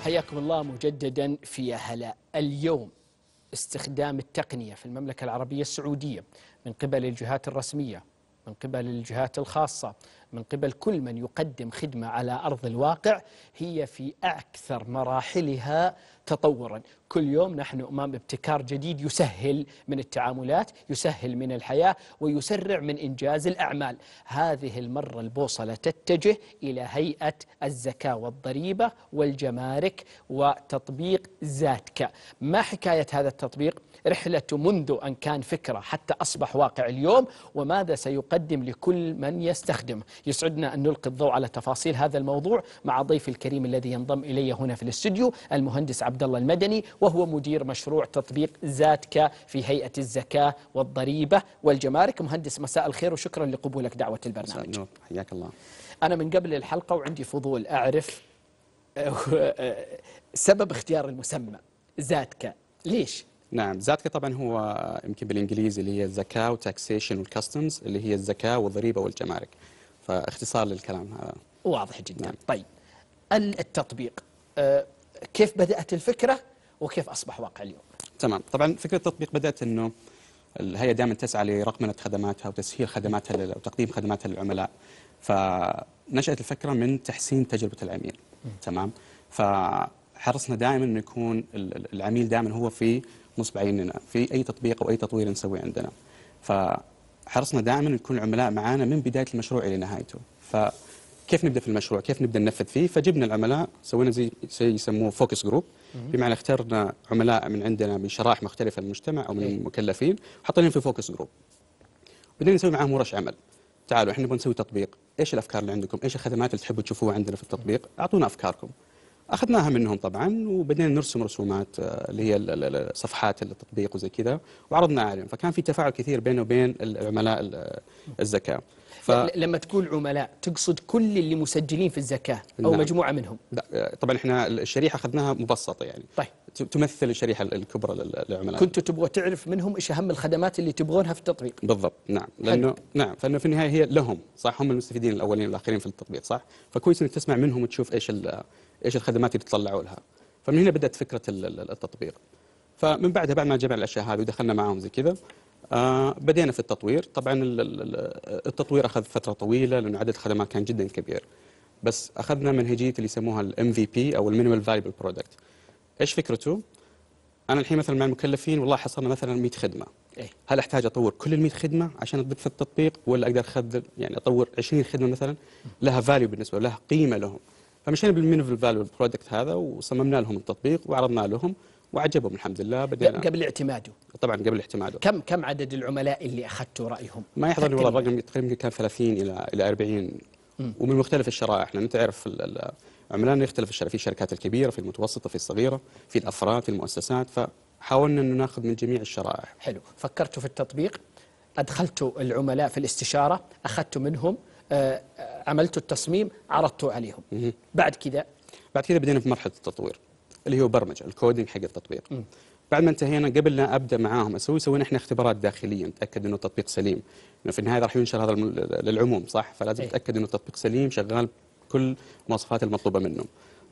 حياكم الله مجددا في هلا اليوم استخدام التقنية في المملكة العربية السعودية من قبل الجهات الرسمية من قبل الجهات الخاصة من قبل كل من يقدم خدمة على أرض الواقع هي في أكثر مراحلها تطورا كل يوم نحن امام ابتكار جديد يسهل من التعاملات، يسهل من الحياه ويسرع من انجاز الاعمال. هذه المره البوصله تتجه الى هيئه الزكاه والضريبه والجمارك وتطبيق زاتكا. ما حكايه هذا التطبيق؟ رحله منذ ان كان فكره حتى اصبح واقع اليوم وماذا سيقدم لكل من يستخدمه. يسعدنا ان نلقي الضوء على تفاصيل هذا الموضوع مع ضيفي الكريم الذي ينضم الي هنا في الاستوديو المهندس عبد الله المدني وهو مدير مشروع تطبيق زاتكا في هيئة الزكاة والضريبة والجمارك مهندس مساء الخير وشكرا لقبولك دعوة البرنامج حياك الله أنا من قبل الحلقة وعندي فضول أعرف سبب اختيار المسمى زاتكا ليش؟ نعم زاتكا طبعا هو يمكن بالانجليزي اللي هي الزكاه وتاكسيشن والكاستمز اللي هي الزكاه والضريبه والجمارك فاختصار للكلام هذا واضح جدا نعم. طيب التطبيق آه، كيف بدات الفكره وكيف أصبح واقع اليوم تمام طبعا فكرة التطبيق بدأت أنه الهيئة دائما تسعى لرقمنة خدماتها وتسهيل خدماتها وتقديم خدماتها للعملاء فنشأت الفكرة من تحسين تجربة العميل تمام فحرصنا دائما انه يكون العميل دائما هو في نصب عيننا في أي تطبيق أو أي تطوير نسويه عندنا فحرصنا دائما يكون العملاء معنا من بداية المشروع إلى نهايته ف كيف نبدا في المشروع كيف نبدا ننفذ فيه فجبنا العملاء سوينا زي, زي يسموه فوكس جروب بمعنى اخترنا عملاء من عندنا من شرائح مختلفه من المجتمع او من إيه. المكلفين وحطيناهم في فوكس جروب بدينا نسوي معاهم ورش عمل تعالوا احنا نبغى نسوي تطبيق ايش الافكار اللي عندكم ايش الخدمات اللي تحبوا تشوفوها عندنا في التطبيق اعطونا افكاركم اخذناها منهم طبعا وبدينا نرسم رسومات آه، اللي هي صفحات التطبيق وزي كذا وعرضنا عليهم فكان في تفاعل كثير بينه وبين العملاء الزكاه ف... لما تقول عملاء تقصد كل اللي مسجلين في الزكاه او نعم. مجموعه منهم لا آه، طبعا احنا الشريحه اخذناها مبسطه يعني طيب تمثل الشريحه الكبرى للعملاء كنت تبغى تعرف منهم ايش اهم الخدمات اللي تبغونها في التطبيق بالضبط نعم لانه حلو. نعم فانه في النهايه هي لهم صح هم المستفيدين الاولين والاخرين في التطبيق صح فكويس انك تسمع منهم وتشوف ايش ايش الخدمات اللي تطلعوا لها فمن هنا بدات فكره التطبيق فمن بعدها بعد ما جمع الاشياء هذه ودخلنا معاهم زي كذا آه بدينا في التطوير طبعا التطوير اخذ فتره طويله لان عدد الخدمات كان جدا كبير بس اخذنا منهجيه اللي يسموها الام في بي او المينيمال فاليبل برودكت ايش فكرته؟ انا الحين مثلا مع المكلفين والله حصلنا مثلا 100 خدمه إيه؟ هل احتاج اطور كل ال 100 خدمه عشان اضبط في التطبيق ولا اقدر اخذ يعني اطور 20 خدمه مثلا لها فاليو بالنسبه لها قيمه لهم فمشينا بالمينفل فاليو البرودكت هذا وصممنا لهم التطبيق وعرضنا لهم وعجبهم الحمد لله بدينا قبل اعتماده طبعا قبل اعتماده كم كم عدد العملاء اللي اخذتوا رايهم؟ ما يحضرني والله الرقم تقريبا كان 30 الى الى 40 مم. ومن مختلف الشرائح لان تعرف عملنا يختلف في الشركات الكبيره في المتوسطه في الصغيره في الافراد في المؤسسات فحاولنا انه ناخذ من جميع الشرائح حلو فكرت في التطبيق ادخلت العملاء في الاستشاره اخذت منهم آه، آه، عملت التصميم عرضته عليهم بعد كذا بعد كذا بدينا في مرحله التطوير اللي هو برمجه الكودينج حق التطبيق بعد ما انتهينا قبل لا ابدا معاهم اسوي سوينا احنا اختبارات داخليه نتاكد انه التطبيق سليم انه في النهايه راح ينشر هذا للعموم صح فلازم نتاكد إيه. انه التطبيق سليم شغال كل المواصفات المطلوبه منه.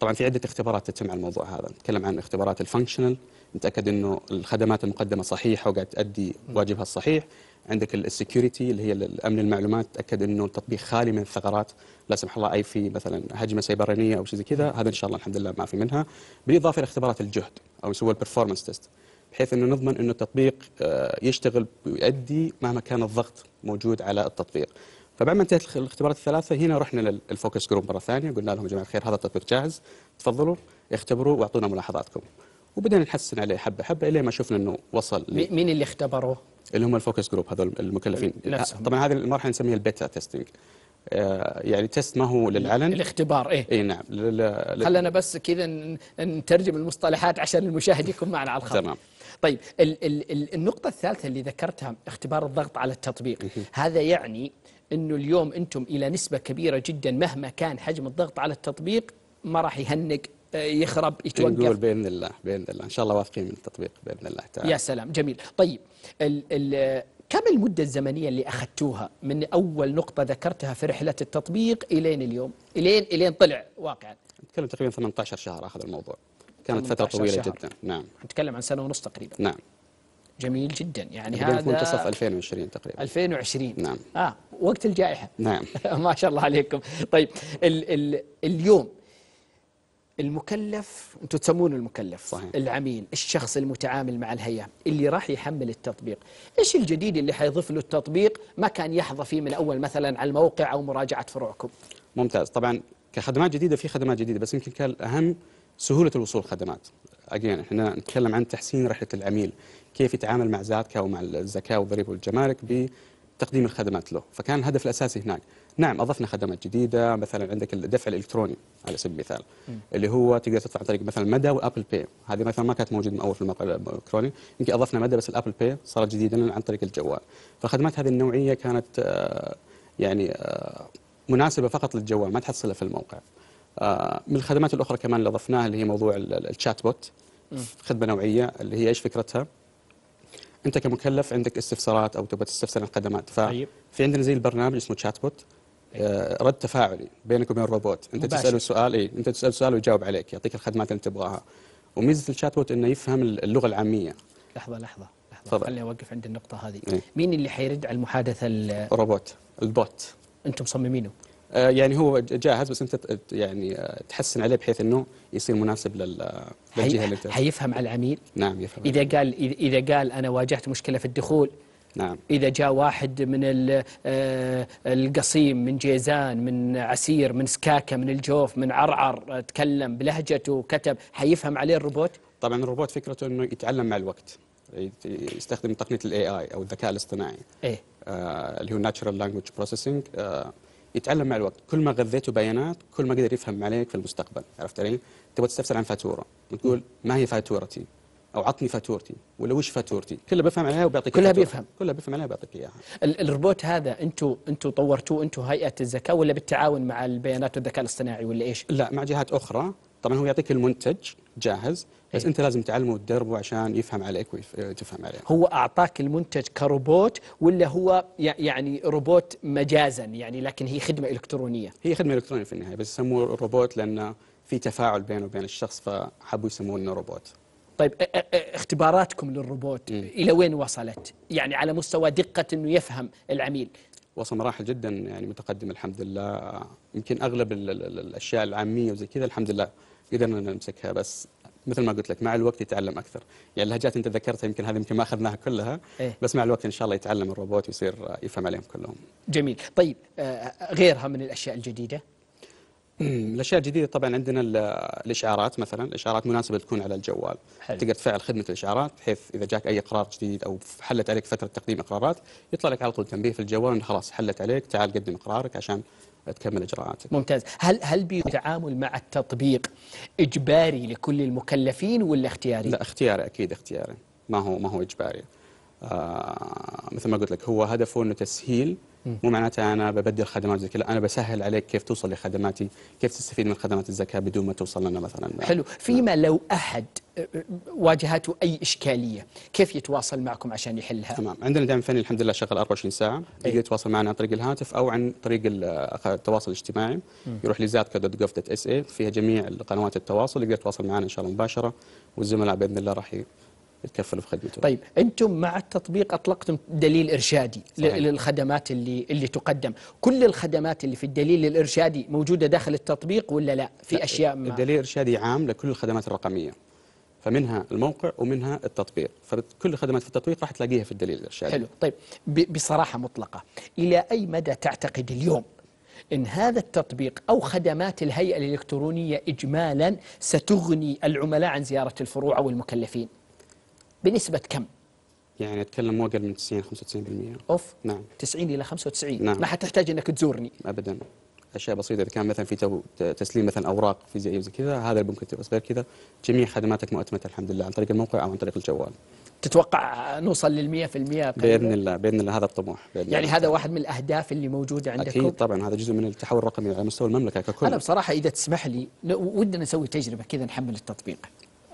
طبعا في عده اختبارات تتم على الموضوع هذا، نتكلم عن اختبارات الفانكشنال، نتاكد انه الخدمات المقدمه صحيحه وقاعد تؤدي واجبها الصحيح، عندك السكيورتي اللي هي الامن المعلومات تاكد انه التطبيق خالي من الثغرات لا سمح الله اي في مثلا هجمه سيبرانيه او شيء زي كذا هذا ان شاء الله الحمد لله ما في منها بالاضافه الى اختبارات الجهد او يسوى البرفورمانس تيست بحيث انه نضمن انه التطبيق آه، يشتغل ويؤدي مهما كان الضغط موجود على التطبيق فبعد ما انتهت الاختبارات الثلاثه هنا رحنا للفوكس جروب مره ثانيه قلنا لهم يا جماعه الخير هذا التطبيق جاهز تفضلوا اختبروا واعطونا ملاحظاتكم وبدنا نحسن عليه حبه حبه الين ما شفنا انه وصل مين اللي اختبروه؟ اللي هم الفوكس جروب هذول المكلفين نفسهم. طبعا هذه المرحله نسميها البيتا تيستنج آه، يعني تيست ما هو للعلن الاختبار ايه اي نعم خلنا بس كذا نترجم المصطلحات عشان المشاهد يكون معنا على الخط تمام طيب ال ال النقطة الثالثة اللي ذكرتها اختبار الضغط على التطبيق هذا يعني أنه اليوم أنتم إلى نسبة كبيرة جدا مهما كان حجم الضغط على التطبيق ما راح يهنق آه، يخرب يتوقف نقول باذن الله باذن الله ان شاء الله واثقين من التطبيق باذن الله تعالى يا سلام جميل طيب ال ال كم المده الزمنيه اللي اخذتوها من اول نقطه ذكرتها في رحله التطبيق الين اليوم الين الين طلع واقعا نتكلم تقريبا 18 شهر اخذ الموضوع كانت فتره طويله شهر. جدا نعم نتكلم عن سنه ونص تقريبا نعم جميل جدا يعني هذا في منتصف 2020 تقريبا 2020 نعم اه وقت الجائحه نعم ما شاء الله عليكم طيب ال ال اليوم المكلف انتم تسمونه المكلف صحيح. العميل الشخص المتعامل مع الهيئه اللي راح يحمل التطبيق ايش الجديد اللي حيضيف له التطبيق ما كان يحظى فيه من اول مثلا على الموقع او مراجعه فروعكم ممتاز طبعا كخدمات جديده في خدمات جديده بس يمكن كان الاهم سهوله الوصول خدمات اجين احنا نتكلم عن تحسين رحله العميل كيف يتعامل مع زاتكا ومع الزكاه والضريبه والجمارك بتقديم الخدمات له فكان الهدف الاساسي هناك نعم اضفنا خدمات جديده مثلا عندك الدفع الالكتروني على سبيل المثال اللي هو تقدر تدفع عن طريق مثلا مدى وابل باي هذه مثلا ما كانت موجوده من اول في الموقع الالكتروني يمكن اضفنا مدى بس الابل باي صارت جديده لنا عن طريق الجوال فخدمات هذه النوعيه كانت آه، يعني آه، مناسبه فقط للجوال ما تحصلها في الموقع آه، من الخدمات الاخرى كمان اللي اضفناها اللي هي موضوع الشات بوت خدمه نوعيه اللي هي ايش فكرتها؟ انت كمكلف عندك استفسارات او تبغى تستفسر عن خدمات ففي طيب. عندنا زي البرنامج اسمه شات بوت آه، رد تفاعلي بينك وبين الروبوت انت مباشر. تساله سؤال اي انت تساله سؤال ويجاوب عليك يعطيك الخدمات اللي تبغاها وميزه الشات بوت انه يفهم اللغه العاميه لحظه لحظه لحظه خليني اوقف عند النقطه هذه إيه؟ مين اللي حيرد على المحادثه الروبوت البوت انتم مصممينه آه، يعني هو جاهز بس انت يعني آه، تحسن عليه بحيث انه يصير مناسب للجهه اللي انت حيفهم على العميل نعم يفهم اذا قال اذا قال انا واجهت مشكله في الدخول نعم اذا جاء واحد من آه، القصيم من جيزان من عسير من سكاكه من الجوف من عرعر تكلم بلهجته وكتب حيفهم عليه الروبوت طبعا الروبوت فكرته انه يتعلم مع الوقت يستخدم تقنيه الاي اي او الذكاء الاصطناعي ايه آه اللي هو ناتشرال لانجوج بروسيسنج يتعلم مع الوقت كل ما غذيته بيانات كل ما قدر يفهم عليك في المستقبل عرفت علي تبغى تستفسر عن فاتوره تقول ما هي فاتورتي او عطني فاتورتي ولا وش فاتورتي كله بفهم عليها وبيعطيك كلها فاتورة. بيفهم كلها بيفهم عليها وبيعطيك اياها الروبوت هذا انتم انتم طورتوه انتم هيئه الزكاه ولا بالتعاون مع البيانات والذكاء الاصطناعي ولا ايش لا مع جهات اخرى طبعا هو يعطيك المنتج جاهز بس إيه؟ انت لازم تعلمه وتدربه عشان يفهم عليك وتفهم عليه هو اعطاك المنتج كروبوت ولا هو يعني روبوت مجازا يعني لكن هي خدمه الكترونيه هي خدمه الكترونيه في النهايه بس يسموه روبوت لان في تفاعل بينه وبين الشخص فحبوا يسموه انه روبوت طيب اختباراتكم للروبوت م. الى وين وصلت يعني على مستوى دقه انه يفهم العميل وصل مراحل جدا يعني متقدمه الحمد لله يمكن اغلب الاشياء العاميه وزي كذا الحمد لله قدرنا نمسكها بس مثل ما قلت لك مع الوقت يتعلم اكثر يعني اللهجات انت ذكرتها يمكن هذه يمكن ما اخذناها كلها إيه؟ بس مع الوقت ان شاء الله يتعلم الروبوت ويصير يفهم عليهم كلهم جميل طيب آه، غيرها من الاشياء الجديده أمم، الاشياء الجديده طبعا عندنا الاشعارات مثلا الاشعارات مناسبه تكون على الجوال حلو. تقدر تفعل خدمه الاشعارات بحيث اذا جاك اي اقرار جديد او حلت عليك فتره تقديم اقرارات يطلع لك على طول تنبيه في الجوال انه خلاص حلت عليك تعال قدم اقرارك عشان تكمل اجراءاتك. ممتاز، هل هل بيتعامل مع التطبيق اجباري لكل المكلفين ولا اختياري؟ لا اختياري اكيد اختياري، ما هو ما هو اجباري. آه مثل ما قلت لك هو هدفه انه تسهيل مو معناتها انا ببدل خدمات زي كذا انا بسهل عليك كيف توصل لخدماتي كيف تستفيد من خدمات الزكاه بدون ما توصل لنا مثلا حلو فيما نعم. لو احد واجهته اي اشكاليه كيف يتواصل معكم عشان يحلها تمام عندنا دعم فني الحمد لله شغال 24 ساعه يقدر يتواصل معنا عن طريق الهاتف او عن طريق التواصل الاجتماعي م. يروح اي، فيها جميع قنوات التواصل يقدر يتواصل معنا ان شاء الله مباشره والزملاء باذن الله راح يتكفل بخدمته طيب انتم مع التطبيق اطلقتم دليل ارشادي صحيح. للخدمات اللي اللي تقدم كل الخدمات اللي في الدليل الارشادي موجوده داخل التطبيق ولا لا في لا اشياء ما الدليل الارشادي عام لكل الخدمات الرقميه فمنها الموقع ومنها التطبيق فكل الخدمات في التطبيق راح تلاقيها في الدليل الارشادي حلو طيب بصراحه مطلقه الى اي مدى تعتقد اليوم ان هذا التطبيق او خدمات الهيئه الالكترونيه اجمالا ستغني العملاء عن زياره الفروع او المكلفين بنسبة كم؟ يعني اتكلم مو اقل من 90 95% اوف نعم 90 الى 95 نعم. ما حتحتاج انك تزورني ابدا اشياء بسيطه اذا كان مثلا في تسليم مثلا اوراق فيزيائيه زي كذا هذا اللي ممكن بس غير كذا جميع خدماتك مؤتمته الحمد لله عن طريق الموقع او عن طريق الجوال تتوقع نوصل لل 100% باذن الله باذن الله هذا الطموح بإذن يعني الله. هذا واحد من الاهداف اللي موجوده عندكم اكيد طبعا هذا جزء من التحول الرقمي على مستوى المملكه ككل انا بصراحه اذا تسمح لي ودنا نسوي تجربه كذا نحمل التطبيق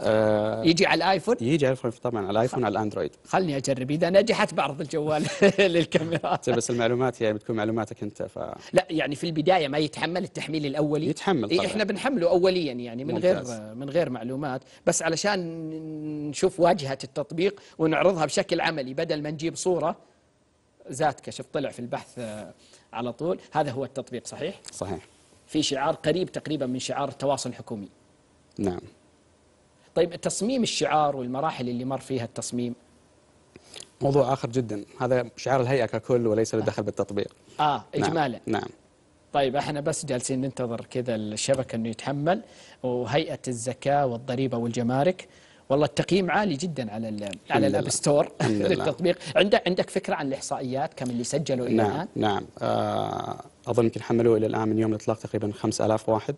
آه يجي على الايفون يجي على الايفون طبعا على الايفون على الاندرويد خلني اجرب اذا نجحت بعرض الجوال للكاميرات بس المعلومات يعني بتكون معلوماتك انت ف لا يعني في البدايه ما يتحمل التحميل الاولي يتحمل طبعا احنا بنحمله اوليا يعني من ممتاز. غير من غير معلومات بس علشان نشوف واجهه التطبيق ونعرضها بشكل عملي بدل ما نجيب صوره ذات كشف طلع في البحث آه، على طول هذا هو التطبيق صحيح؟ صحيح في شعار قريب تقريبا من شعار التواصل الحكومي نعم طيب تصميم الشعار والمراحل اللي مر فيها التصميم موضوع آخر جدا هذا شعار الهيئة ككل وليس له آه. دخل بالتطبيق آه نعم، إجمالا نعم, نعم. طيب احنا بس جالسين ننتظر كذا الشبكه انه يتحمل وهيئه الزكاه والضريبه والجمارك والله التقييم عالي جدا على على الاب ستور للتطبيق عندك عندك فكره عن الاحصائيات كم اللي سجلوا الى نعم الان نعم نعم اظن يمكن حملوه الى الان من يوم الاطلاق تقريبا 5000 واحد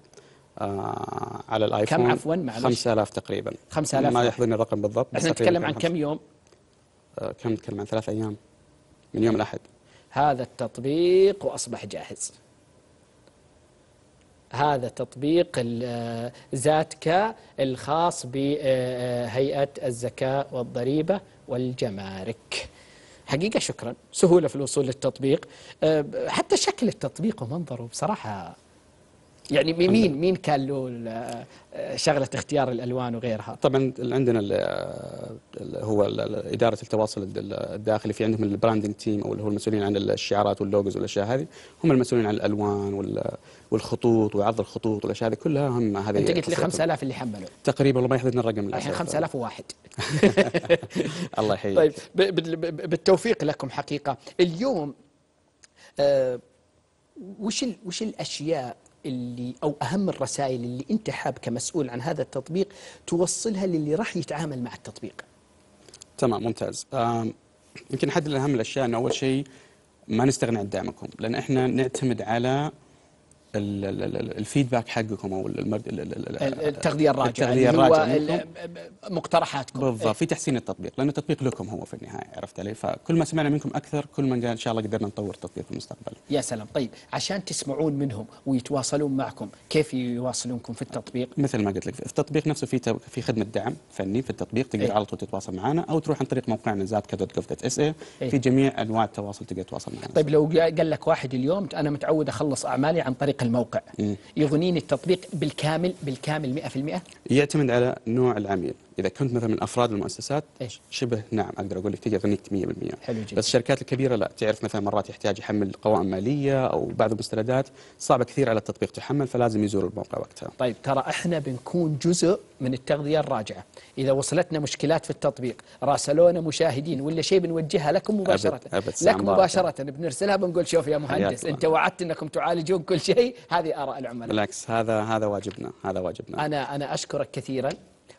آه، على الايفون كم عفوا معلش 5000 تقريبا 5000 ما يحضرني الرقم بالضبط احنا نتكلم عن كم يوم؟ آه، كم نتكلم عن ثلاث ايام من يوم الاحد هذا التطبيق واصبح جاهز هذا تطبيق زاتكا الخاص بهيئة الزكاة والضريبة والجمارك حقيقة شكرا سهولة في الوصول للتطبيق آه، حتى شكل التطبيق ومنظره بصراحة يعني مين مين كان له شغله اختيار الالوان وغيرها؟ طبعا عندنا ال هو اداره التواصل الداخلي في عندهم البراندنج تيم او اللي هو المسؤولين عن الشعارات واللوجوز والاشياء هذه هم المسؤولين عن الالوان والخطوط وعرض الخطوط والاشياء هذه كلها هم هذه انت قلت لي 5000 اللي حملوا تقريبا والله ما يحدثنا الرقم الحين 5001 الله يحييك طيب بالتوفيق لكم حقيقه اليوم آه وش وش الاشياء اللي أو أهم الرسائل اللي أنت حاب كمسؤول عن هذا التطبيق توصلها للي راح يتعامل مع التطبيق تمام ممتاز يمكن احد أهم الأشياء أنه أول شيء ما نستغني عن دعمكم لأن إحنا نعتمد على الفيدباك حقكم او التغذيه الراجعه التغذيه الراجعه مقترحاتكم بالضبط في إيه. تحسين التطبيق لان التطبيق لكم هو في النهايه عرفت علي فكل ما سمعنا منكم اكثر كل ما ان شاء الله قدرنا نطور التطبيق في المستقبل يا سلام طيب عشان تسمعون منهم ويتواصلون معكم كيف يواصلونكم في التطبيق مثل ما قلت لك في التطبيق نفسه في في خدمه دعم فني في التطبيق تقدر ايه؟ على طول تتواصل معنا او تروح عن طريق موقعنا اس ايه؟ في جميع انواع التواصل تقدر تتواصل معنا طيب لو قال لك واحد اليوم انا متعود اخلص اعمالي عن طريق تطبيق الموقع يغنيني التطبيق بالكامل بالكامل 100% يعتمد على نوع العميل اذا كنت مثلا من افراد المؤسسات إيش؟ شبه نعم اقدر اقول لك تقدر تغنيك 100% حلو جدا بس الشركات الكبيره لا تعرف مثلا مرات يحتاج يحمل قوائم ماليه او بعض المستندات صعبه كثير على التطبيق تحمل فلازم يزور الموقع وقتها طيب ترى احنا بنكون جزء من التغذيه الراجعه اذا وصلتنا مشكلات في التطبيق راسلونا مشاهدين ولا شيء بنوجهها لكم مباشره أبد أبد لك مباشره بنرسلها بنقول شوف يا مهندس انت وعدت انكم تعالجون كل شيء هذه آراء العملاء بالعكس هذا هذا واجبنا هذا واجبنا أنا أنا أشكرك كثيرا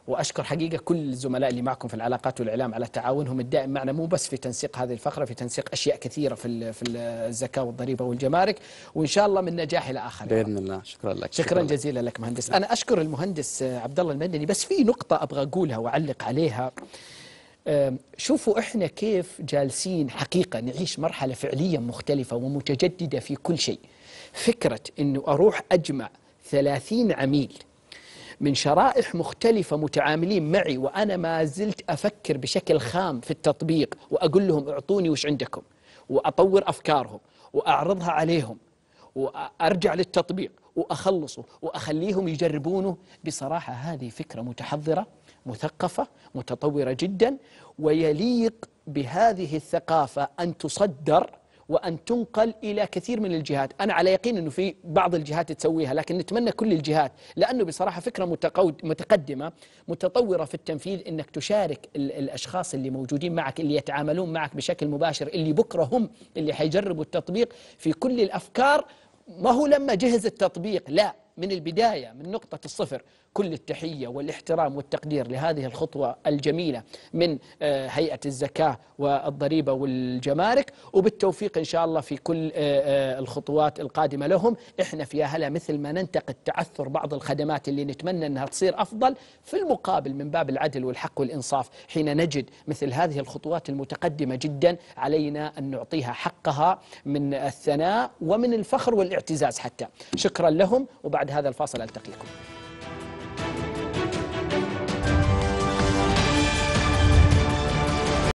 واشكر حقيقه كل الزملاء اللي معكم في العلاقات والاعلام على تعاونهم الدائم معنا مو بس في تنسيق هذه الفقره في تنسيق اشياء كثيره في في الزكاه والضريبه والجمارك وان شاء الله من نجاح الى اخر باذن الله شكرا لك شكرا, شكرا جزيلا لك مهندس انا اشكر المهندس عبد الله المدني بس في نقطه ابغى اقولها واعلق عليها شوفوا احنا كيف جالسين حقيقه نعيش مرحله فعليا مختلفه ومتجدده في كل شيء فكرة أنه أروح أجمع ثلاثين عميل من شرائح مختلفة متعاملين معي وأنا ما زلت أفكر بشكل خام في التطبيق وأقول لهم أعطوني وش عندكم وأطور أفكارهم وأعرضها عليهم وأرجع للتطبيق وأخلصه وأخليهم يجربونه بصراحة هذه فكرة متحضرة مثقفة متطورة جدا ويليق بهذه الثقافة أن تصدر وأن تنقل إلى كثير من الجهات أنا على يقين أنه في بعض الجهات تسويها لكن نتمنى كل الجهات لأنه بصراحة فكرة متقدمة متطورة في التنفيذ أنك تشارك الأشخاص اللي موجودين معك اللي يتعاملون معك بشكل مباشر اللي بكرة هم اللي حيجربوا التطبيق في كل الأفكار ما هو لما جهز التطبيق لا من البداية من نقطة الصفر كل التحية والاحترام والتقدير لهذه الخطوة الجميلة من آه، هيئة الزكاة والضريبة والجمارك وبالتوفيق إن شاء الله في كل آه، آه، الخطوات القادمة لهم إحنا في هلا مثل ما ننتقد تعثر بعض الخدمات اللي نتمنى أنها تصير أفضل في المقابل من باب العدل والحق والإنصاف حين نجد مثل هذه الخطوات المتقدمة جدا علينا أن نعطيها حقها من الثناء ومن الفخر والاعتزاز حتى شكرا لهم وبعد بعد هذا الفاصل ألتقيكم